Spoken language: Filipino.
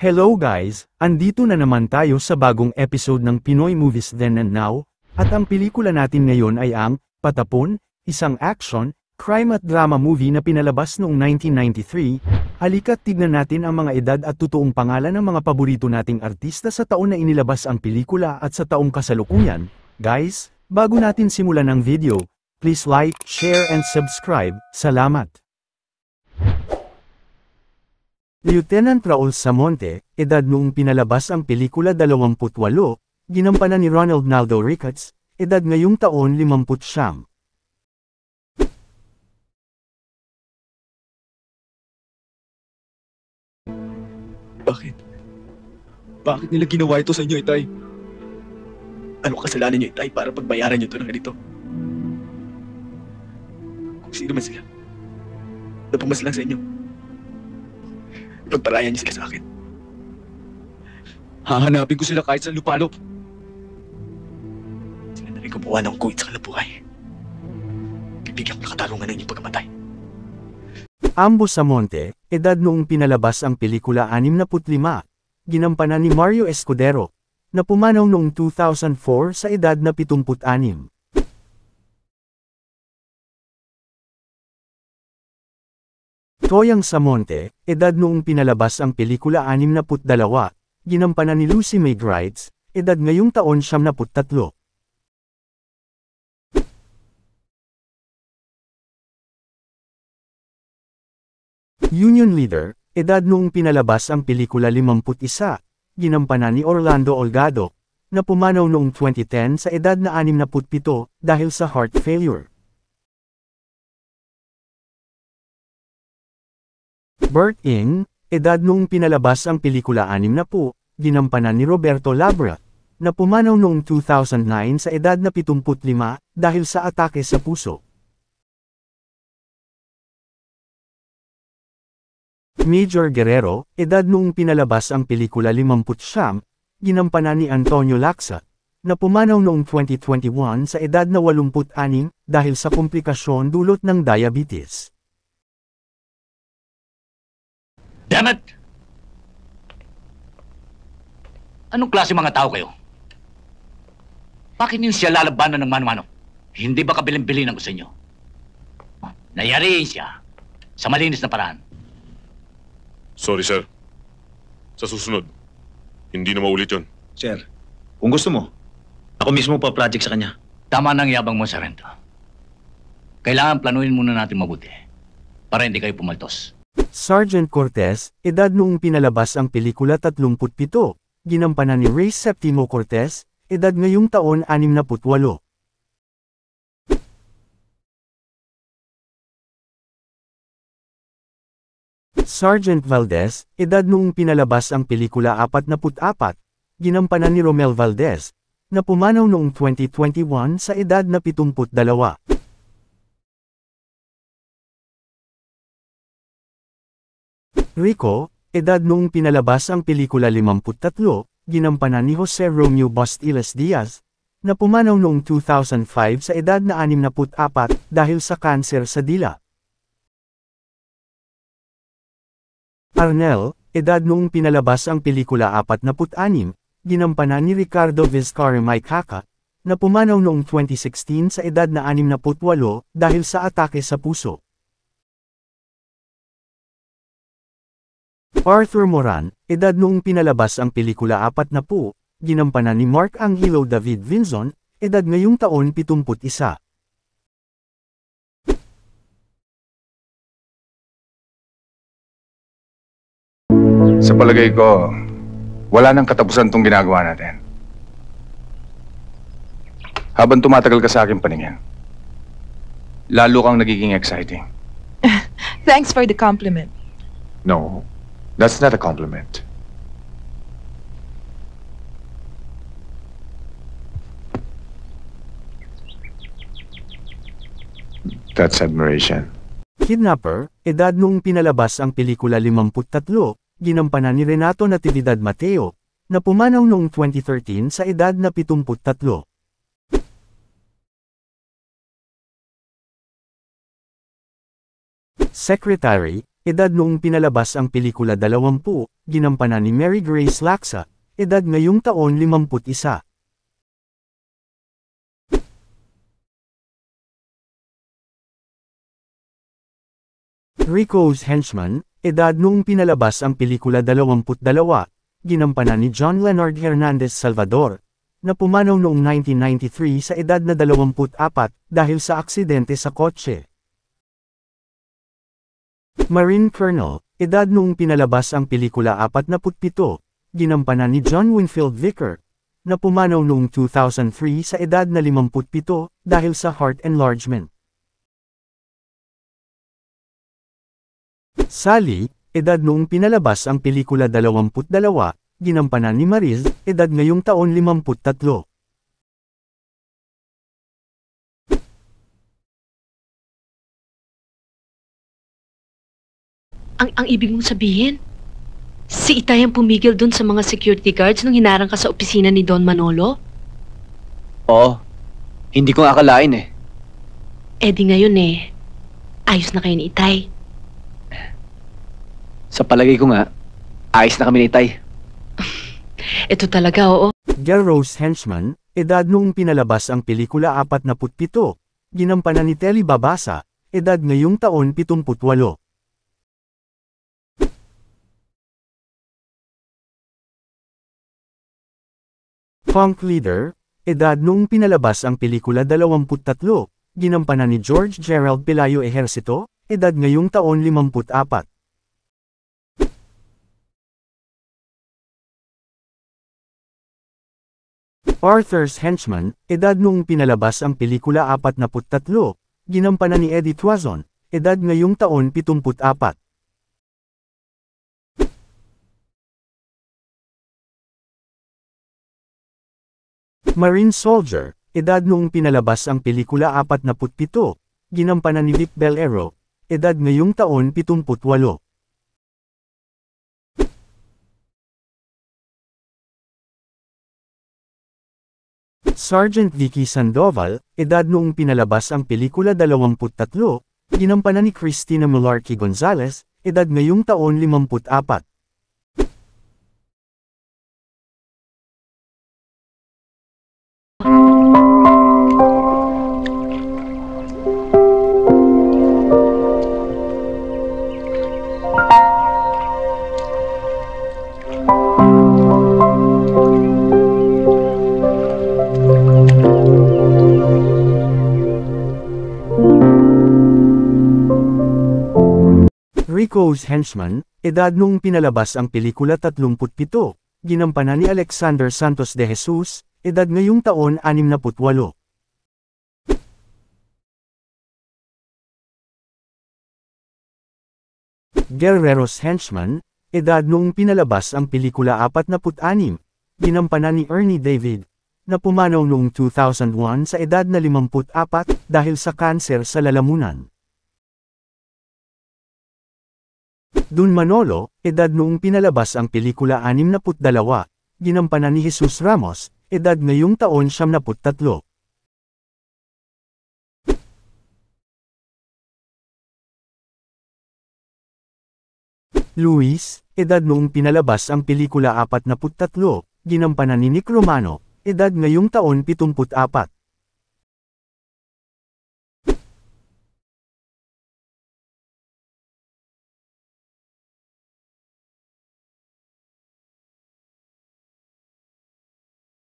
Hello guys, andito na naman tayo sa bagong episode ng Pinoy Movies Then and Now, at ang pelikula natin ngayon ay ang Patapon, isang action, crime at drama movie na pinalabas noong 1993. Halika't tignan natin ang mga edad at totoong pangalan ng mga paborito nating artista sa taon na inilabas ang pelikula at sa taong kasalukuyan. Guys, bago natin simulan ang video, please like, share and subscribe. Salamat! Lieutenant Raul Samonte, edad noong pinalabas ang pelikula 28, ginampanan ni Ronald Naldo Ricketts, edad ngayong taon 59. Bakit? Bakit nila ginawa ito sa inyo, Itay? Ano kasalanan niyo, Itay, para pagbayaran niyo ito ng ganito? Kung sino man sila, napamas lang sa inyo. Pagpalayan niya sila sa akin. Hahanapin ko sila kahit sa lupalop. Sila na rin gumawa ng kuwit sa kalabuhay. Bibigyan ko ng katarungan ng inyong pagkamatay. Ambo sa Monte, edad noong pinalabas ang pelikula 65, ginampanan ni Mario Escudero, na pumanaw noong 2004 sa edad na 76. Toyang sa Monte, edad noong pinalabas ang pelikula 62, ginampanan ni Lucy May Grides, edad ngayong taon 73. Union Leader, edad noong pinalabas ang pelikula 51, ginampanan ni Orlando Olgado, na pumanaw noong 2010 sa edad na 67 dahil sa heart failure. Bert Ing, edad noong pinalabas ang pelikula anim na po, ginampanan ni Roberto Labra, na pumanaw noong 2009 sa edad na 75 dahil sa atake sa puso. Major Guerrero, edad noong pinalabas ang pelikula 59, ginampanan ni Antonio Laxa, na pumanaw noong 2021 sa edad na 86 dahil sa komplikasyon dulot ng diabetes. Damn it! Anong klase mga tao kayo? Bakit yun siya lalabanan ng mano-mano? Hindi ba kabilin-bilin ang gusto nyo? Ah, nayariin siya sa malinis na paraan. Sorry, sir. Sa susunod, hindi na maulit yun. Sir, kung gusto mo, ako mismo pa project sa kanya. Tama nang yabang mo, Sarento. Kailangan planuhin muna natin mabuti para hindi kayo pumaltos. Sergeant Cortez, edad noong pinalabas ang pelikula 37, ginampanan ni Ray Septimo Cortez, edad ngayong taon 68. Sergeant Valdez, edad noong pinalabas ang pelikula 44, ginampanan ni Romel Valdez, na pumanaw noong 2021 sa edad na 72. Rico, edad noong pinalabas ang pelikula 53, ginampanan ni Jose Romeo Bastiles Diaz, na pumanaw noong 2005 sa edad na 64 dahil sa kanser sa dila. Arnel, edad noong pinalabas ang pelikula 46, ginampanan ni Ricardo Vizcarra Maikaka, na pumanaw noong 2016 sa edad na 68 dahil sa atake sa puso. Arthur Moran, edad noong pinalabas ang pelikula apat na po, ginampanan ni Mark Angelo David Vinson, edad ngayong taon 71. Sa palagay ko, wala nang katapusan tong ginagawa natin. Habang tumatagal ka sa akin paningin, lalo kang nagiging exciting. Thanks for the compliment. No, That's not a compliment. That's admiration. Kidnapper, edad noong pinalabas ang pelikula 53, ginampanan ni Renato Natividad Mateo, na pumanaw noong 2013 sa edad na 73. Secretary, edad noong pinalabas ang pelikula 20, ginampanan ni Mary Grace Laxa, edad ngayong taon 51. Rico's Henchman, edad noong pinalabas ang pelikula 22, ginampanan ni John Leonard Hernandez Salvador, na pumanaw noong 1993 sa edad na 24 dahil sa aksidente sa kotse. Marine Colonel, edad noong pinalabas ang pelikula 47, ginampanan ni John Winfield Vicker, na pumanaw noong 2003 sa edad na 57 dahil sa heart enlargement. Sally, edad noong pinalabas ang pelikula 22, ginampanan ni Mariz, edad ngayong taon 53. ang, ang ibig mong sabihin? Si Itay ang pumigil dun sa mga security guards nung hinarang ka sa opisina ni Don Manolo? Oo. Hindi ko akalain eh. Eh di ngayon eh. Ayos na kayo ni Itay. Sa palagay ko nga, ayos na kami ni Itay. Ito talaga, oo. Girl Rose Henchman, edad noong pinalabas ang pelikula 47, ginampanan ni Telly Babasa, edad ngayong taon 78. Funk Leader, edad nung pinalabas ang pelikula 23, ginampanan ni George Gerald Pelayo Ejercito, edad ngayong taon 54. Arthur's Henchman, edad nung pinalabas ang pelikula 43, ginampanan ni Edith Tuazon, edad ngayong taon 74. Marine Soldier, edad noong pinalabas ang pelikula 47, ginampanan ni Vic Belero, edad ngayong taon 78. Sergeant Vicky Sandoval, edad noong pinalabas ang pelikula 23, ginampanan ni Christina Mullarky Gonzalez, edad ngayong taon 54. Rico's Henchman, edad nung pinalabas ang pelikula 37, ginampanan ni Alexander Santos de Jesus, edad ngayong taon 68. Guerrero's Henchman, edad nung pinalabas ang pelikula 46, ginampanan ni Ernie David, na pumanaw noong 2001 sa edad na 54 dahil sa kanser sa lalamunan. Dun Manolo, edad noong pinalabas ang pelikula 62, ginampanan ni Jesus Ramos, edad ngayong taon 73. Luis, edad noong pinalabas ang pelikula 43, ginampanan ni Nick Romano, edad ngayong taon 74.